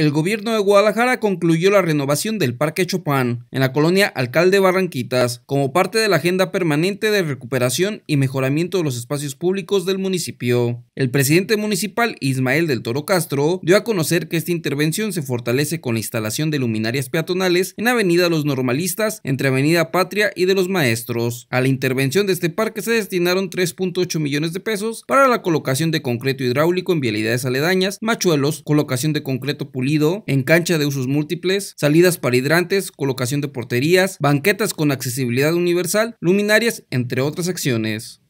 el gobierno de Guadalajara concluyó la renovación del Parque Chopán en la colonia Alcalde Barranquitas como parte de la agenda permanente de recuperación y mejoramiento de los espacios públicos del municipio. El presidente municipal Ismael del Toro Castro dio a conocer que esta intervención se fortalece con la instalación de luminarias peatonales en Avenida Los Normalistas entre Avenida Patria y de los Maestros. A la intervención de este parque se destinaron 3.8 millones de pesos para la colocación de concreto hidráulico en vialidades aledañas, machuelos, colocación de concreto pulido en cancha de usos múltiples, salidas para hidrantes, colocación de porterías, banquetas con accesibilidad universal, luminarias, entre otras acciones.